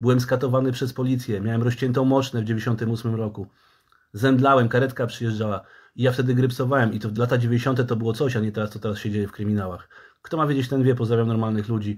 Byłem skatowany przez policję, miałem rozciętą moczną w 98 roku. Zemdlałem, karetka przyjeżdżała i ja wtedy grypsowałem i to w lata 90. to było coś, a nie teraz, co teraz się dzieje w kryminałach. Kto ma wiedzieć, ten wie, pozdrawiam normalnych ludzi.